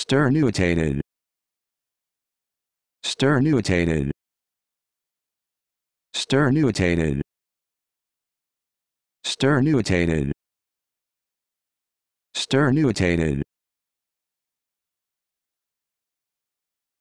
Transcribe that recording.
sternutated sternutated sternutated sternutated sternutated